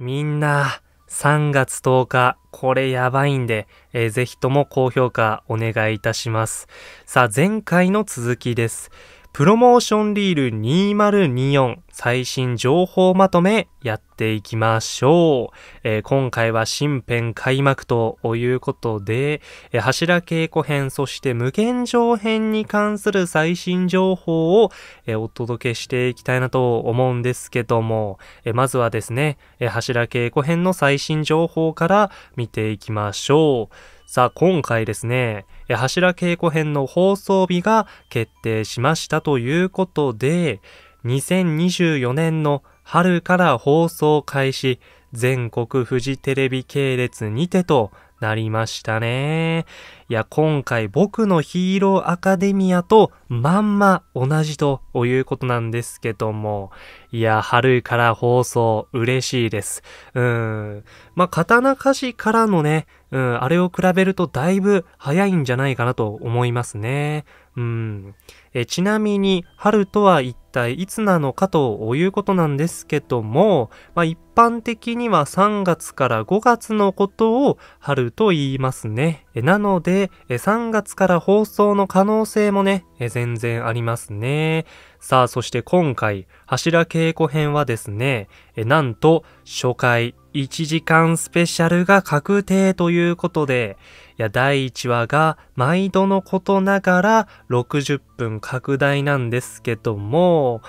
みんな、3月10日、これやばいんで、えー、ぜひとも高評価お願いいたします。さあ、前回の続きです。プロモーションリール2024最新情報まとめやっていきましょう。えー、今回は新編開幕ということで、えー、柱稽古編、そして無限上編に関する最新情報を、えー、お届けしていきたいなと思うんですけども、えまずはですね、え柱稽古編の最新情報から見ていきましょう。さあ、今回ですね、柱稽古編の放送日が決定しましたということで、2024年の春から放送開始、全国フジテレビ系列にてとなりましたね。いや、今回僕のヒーローアカデミアとまんま同じということなんですけども。いや、春から放送嬉しいです。うん。まあ、刀鍛冶からのね、うん、あれを比べるとだいぶ早いんじゃないかなと思いますね。うん。えちなみに、春とは一体いつなのかということなんですけども、まあ、一般的には3月から5月のことを春と言いますね。なので、3月から放送の可能性もね、全然ありますね。さあ、そして今回、柱稽古編はですね、なんと、初回1時間スペシャルが確定ということで、いや、第1話が毎度のことながら60分拡大なんですけども、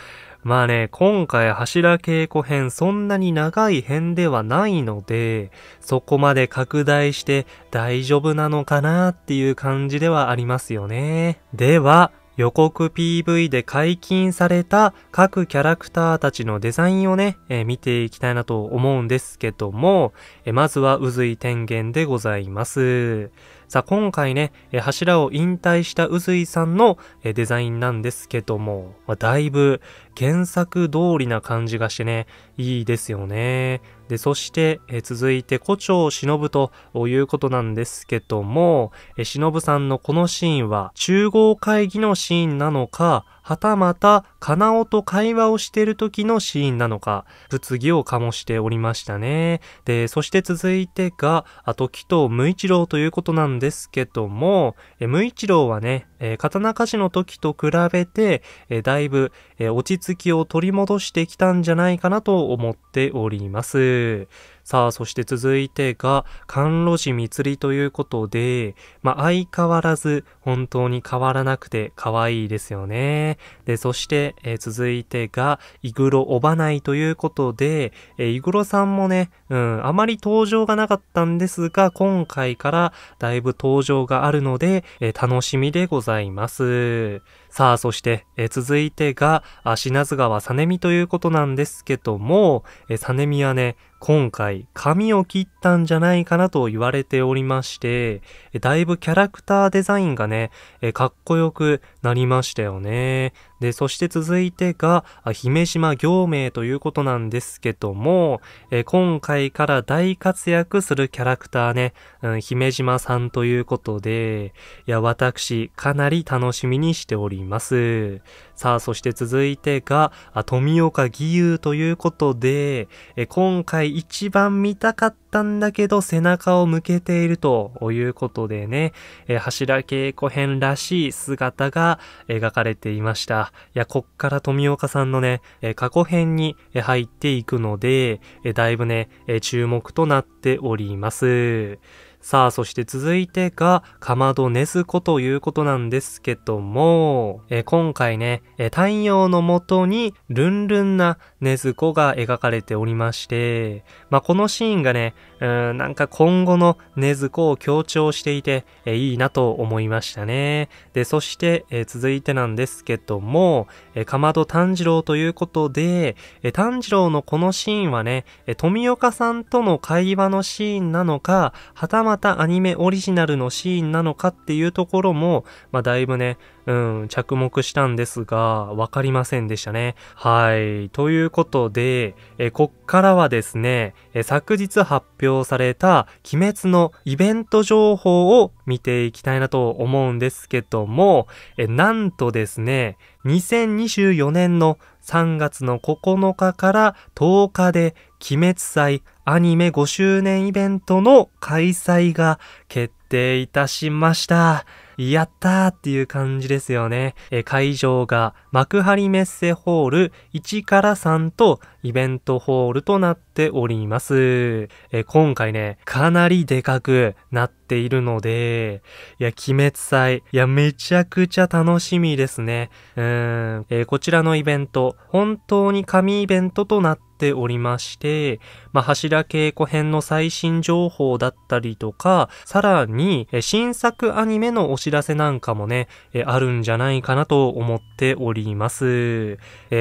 まあね、今回柱稽古編そんなに長い編ではないので、そこまで拡大して大丈夫なのかなっていう感じではありますよね。では、予告 PV で解禁された各キャラクターたちのデザインをね、えー、見ていきたいなと思うんですけども、えー、まずは渦井天元でございます。さあ、今回ね、え柱を引退した渦井さんの、えデザインなんですけども、まだいぶ原作通りな感じがしてね、いいですよね。で、そして、え続いて、胡蝶忍ということなんですけども、え忍さんのこのシーンは、中央会議のシーンなのか、はたまた、カナオと会話をしている時のシーンなのか、物議を醸しておりましたね。で、そして続いてが、時と無一郎ということなんですけども、無一郎はね、えー、刀鍛冶の時と比べて、えー、だいぶ、えー、落ち着きを取り戻してきたんじゃないかなと思っております。さあ、そして続いてが、甘露寺つりということで、まあ、相変わらず本当に変わらなくて可愛いですよね。で、そして、えー、続いてが、イグロおばないということで、えー、イグロさんもね、うん、あまり登場がなかったんですが、今回からだいぶ登場があるので、えー、楽しみでございます。さあ、そして、え続いてが、あ品津川ねみということなんですけども、えー、ねみはね、今回髪を切ったんじゃないかなと言われておりまして、だいぶキャラクターデザインがね、かっこよくなりましたよね。で、そして続いてが、姫島行名ということなんですけども、え今回から大活躍するキャラクターね、うん、姫島さんということで、いや、私、かなり楽しみにしております。さあ、そして続いてが、富岡義勇ということで、え今回一番見たかったったんだけど背中を向けているということでね、えー、柱稽古編らしい姿が描かれていました。いや、こっから富岡さんのね、えー、過去編に入っていくので、えー、だいぶね、え注目となっております。さあ、そして続いてが、かまどねずこということなんですけども、え今回ね、え太陽のもとに、ルンルンなねずこが描かれておりまして、まあ、このシーンがね、うん、なんか今後のねずこを強調していて、えいいなと思いましたね。で、そして、え続いてなんですけども、えかまど炭治郎ということで、え炭治郎のこのシーンはね、え富岡さんとの会話のシーンなのか、はたままたアニメオリジナルのシーンなのかっていうところも、まあ、だいぶね、うん、着目したんですが、わかりませんでしたね。はい。ということで、えこっからはですね、え昨日発表された鬼滅のイベント情報を見ていきたいなと思うんですけども、えなんとですね、2024年の3月の9日から10日で鬼滅祭アニメ5周年イベントの開催が決定いたしました。やったーっていう感じですよね。え会場が幕張メッセホール1から3とイベントホールとなっております。え今回ね、かなりでかくなっているので、いや、鬼滅祭、いや、めちゃくちゃ楽しみですね。うん、えこちらのイベント、本当に神イベントとなってておりまして、まあ、柱稽古編の最新情報だったりとか、さらに、新作アニメのお知らせなんかもね、あるんじゃないかなと思っております。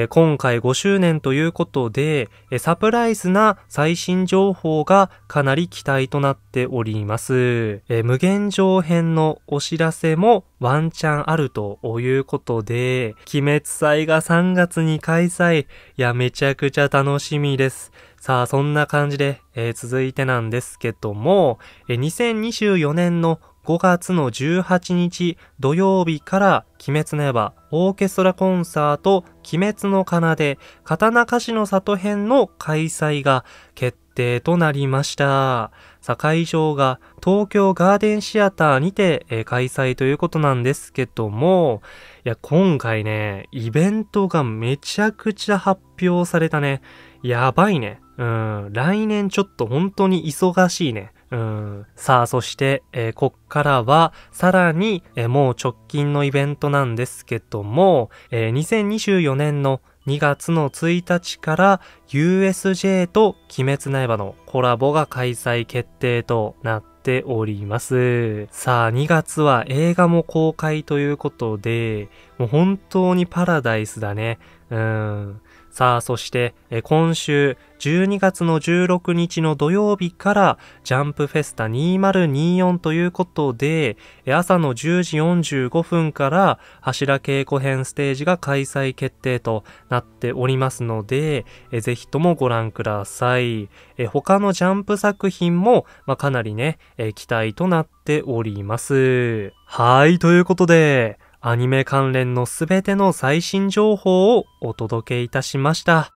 今回5周年ということで、サプライズな最新情報がかなり期待となっております。無限上編のお知らせもワンチャンあるということで、鬼滅祭が3月に開催。いや、めちゃくちゃ楽しみです。さあ、そんな感じで、えー、続いてなんですけども、えー、2024年の5月の18日土曜日から鬼滅の刃オーケストラコンサート鬼滅の奏で刀鍛冶の里編の開催が決定となりました。会場が東京ガーデンシアターにて、え開催ということなんですけども、いや、今回ね、イベントがめちゃくちゃ発表されたね。やばいね。うん、来年ちょっと本当に忙しいね。うん、さあ、そして、えー、こっからは、さらに、えー、もう直近のイベントなんですけども、えー、2024年の2月の1日から USJ と鬼滅の刃のコラボが開催決定となっております。さあ、2月は映画も公開ということで、もう本当にパラダイスだね。うん。さあ、そして、え今週12月の16日の土曜日からジャンプフェスタ2024ということで、朝の10時45分から柱稽古編ステージが開催決定となっておりますので、えぜひともご覧ください。え他のジャンプ作品も、まあ、かなりね、え期待となっております。はい、ということで、アニメ関連のすべての最新情報をお届けいたしました。